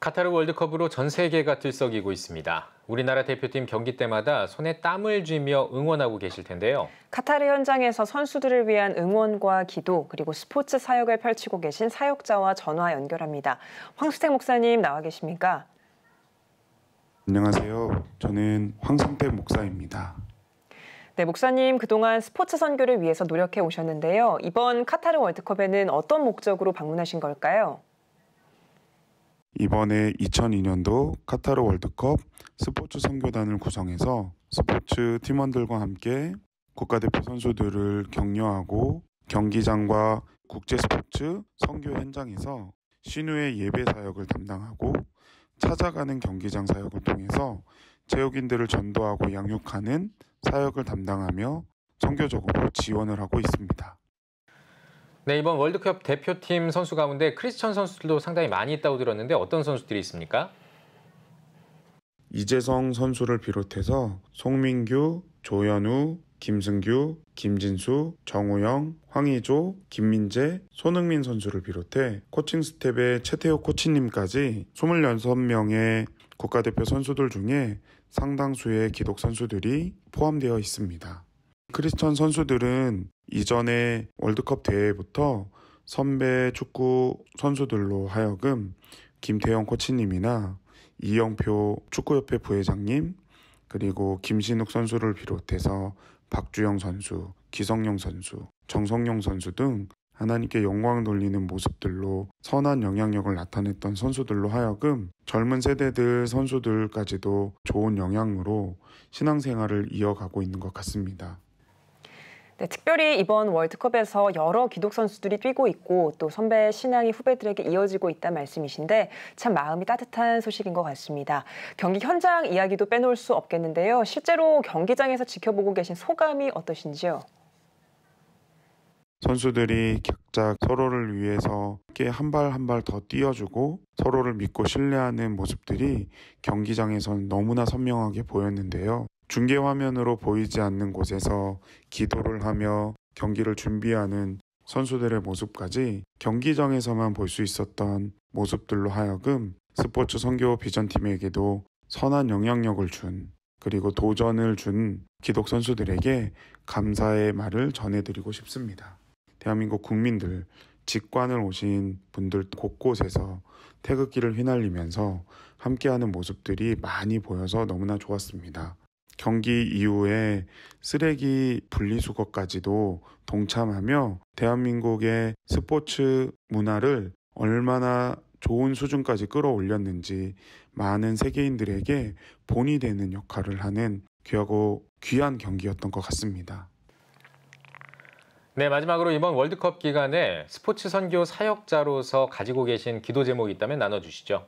카타르 월드컵으로 전 세계가 들썩이고 있습니다. 우리나라 대표팀 경기 때마다 손에 땀을 쥐며 응원하고 계실 텐데요. 카타르 현장에서 선수들을 위한 응원과 기도 그리고 스포츠 사역을 펼치고 계신 사역자와 전화 연결합니다. 황수택 목사님 나와 계십니까? 안녕하세요. 저는 황성택 목사입니다. 네, 목사님 그동안 스포츠 선교를 위해서 노력해 오셨는데요. 이번 카타르 월드컵에는 어떤 목적으로 방문하신 걸까요? 이번에 2002년도 카타르 월드컵 스포츠 선교단을 구성해서 스포츠 팀원들과 함께 국가대표 선수들을 격려하고 경기장과 국제 스포츠 선교 현장에서 신우의 예배 사역을 담당하고 찾아가는 경기장 사역을 통해서 체육인들을 전도하고 양육하는 사역을 담당하며 선교적으로 지원을 하고 있습니다. 네, 이번 월드컵 대표팀 선수 가운데 크리스천 선수들도 상당히 많이 있다고 들었는데 어떤 선수들이 있습니까? 이재성 선수를 비롯해서 송민규, 조현우, 김승규, 김진수, 정우영, 황희조, 김민재, 손흥민 선수를 비롯해 코칭 스텝의 최태호 코치님까지 26명의 국가대표 선수들 중에 상당수의 기독 선수들이 포함되어 있습니다. 크리스천 선수들은 이전에 월드컵 대회부터 선배 축구 선수들로 하여금 김태형 코치님이나 이영표 축구협회 부회장님, 그리고 김신욱 선수를 비롯해서 박주영 선수, 기성용 선수, 정성용 선수 등 하나님께 영광을 돌리는 모습들로 선한 영향력을 나타냈던 선수들로 하여금 젊은 세대들 선수들까지도 좋은 영향으로 신앙생활을 이어가고 있는 것 같습니다. 네, 특별히 이번 월드컵에서 여러 기독 선수들이 뛰고 있고 또 선배 신앙이 후배들에게 이어지고 있다는 말씀이신데 참 마음이 따뜻한 소식인 것 같습니다. 경기 현장 이야기도 빼놓을 수 없겠는데요. 실제로 경기장에서 지켜보고 계신 소감이 어떠신지요? 선수들이 각작 서로를 위해서 함께 한 발 한 발 더 뛰어주고 서로를 믿고 신뢰하는 모습들이 경기장에서는 너무나 선명하게 보였는데요. 중계 화면으로 보이지 않는 곳에서 기도를 하며 경기를 준비하는 선수들의 모습까지 경기장에서만 볼 수 있었던 모습들로 하여금 스포츠 선교 비전팀에게도 선한 영향력을 준 그리고 도전을 준 기독 선수들에게 감사의 말을 전해드리고 싶습니다. 대한민국 국민들, 직관을 오신 분들 곳곳에서 태극기를 휘날리면서 함께하는 모습들이 많이 보여서 너무나 좋았습니다. 경기 이후에 쓰레기 분리수거까지도 동참하며 대한민국의 스포츠 문화를 얼마나 좋은 수준까지 끌어올렸는지 많은 세계인들에게 본이 되는 역할을 하는 귀하고 귀한 경기였던 것 같습니다. 네, 마지막으로 이번 월드컵 기간에 스포츠 선교 사역자로서 가지고 계신 기도 제목이 있다면 나눠주시죠.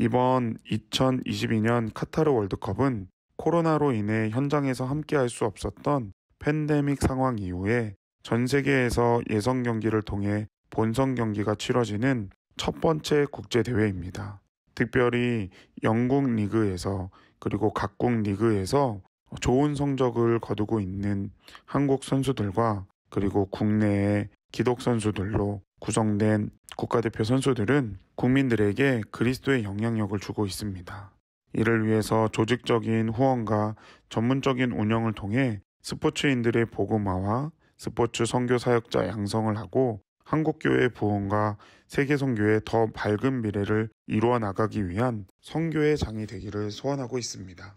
이번 2022년 카타르 월드컵은 코로나로 인해 현장에서 함께할 수 없었던 팬데믹 상황 이후에 전 세계에서 예선 경기를 통해 본선 경기가 치러지는 첫 번째 국제 대회입니다. 특별히 영국 리그에서 그리고 각국 리그에서 좋은 성적을 거두고 있는 한국 선수들과 그리고 국내의 기독 선수들로 구성된 국가대표 선수들은 국민들에게 그리스도의 영향력을 주고 있습니다. 이를 위해서 조직적인 후원과 전문적인 운영을 통해 스포츠인들의 보고마와 스포츠 선교 사역자 양성을 하고 한국교회 부흥과 세계선교의 더 밝은 미래를 이루어 나가기 위한 선교의 장이 되기를 소원하고 있습니다.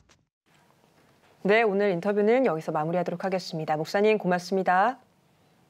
네, 오늘 인터뷰는 여기서 마무리하도록 하겠습니다. 목사님 고맙습니다.